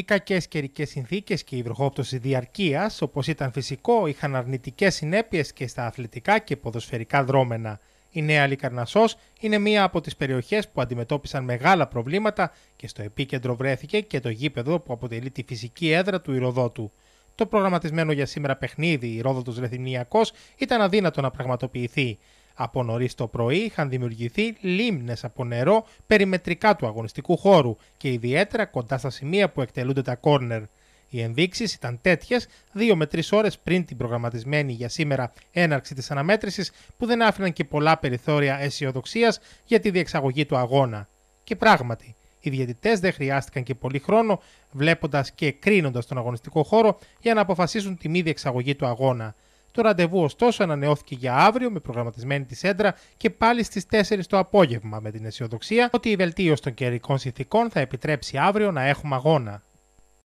Οι κακές καιρικές συνθήκες και η βροχόπτωση διαρκείας, όπως ήταν φυσικό, είχαν αρνητικές συνέπειες και στα αθλητικά και ποδοσφαιρικά δρόμενα. Η Νέα Λικαρνασό είναι μία από τις περιοχές που αντιμετώπισαν μεγάλα προβλήματα και στο επίκεντρο βρέθηκε και το γήπεδο που αποτελεί τη φυσική έδρα του Ηροδότου. Το προγραμματισμένο για σήμερα παιχνίδι, η Ρόδοτος ήταν αδύνατο να πραγματοποιηθεί. Από νωρίς το πρωί είχαν δημιουργηθεί λίμνες από νερό περιμετρικά του αγωνιστικού χώρου και ιδιαίτερα κοντά στα σημεία που εκτελούνται τα κόρνερ. Οι ενδείξεις ήταν τέτοιες δύο με τρεις ώρες πριν την προγραμματισμένη για σήμερα έναρξη της αναμέτρησης, που δεν άφηναν και πολλά περιθώρια αισιοδοξίας για τη διεξαγωγή του αγώνα. Και πράγματι, οι διαιτητές δεν χρειάστηκαν και πολύ χρόνο, βλέποντας και κρίνοντας τον αγωνιστικό χώρο για να αποφασίσουν τη μη διεξαγωγή του αγώνα. Το ραντεβού, ωστόσο, ανανεώθηκε για αύριο με προγραμματισμένη τη σέντρα και πάλι στις 4 το απόγευμα, με την αισιοδοξία ότι η βελτίωση των καιρικών συνθήκων θα επιτρέψει αύριο να έχουμε αγώνα.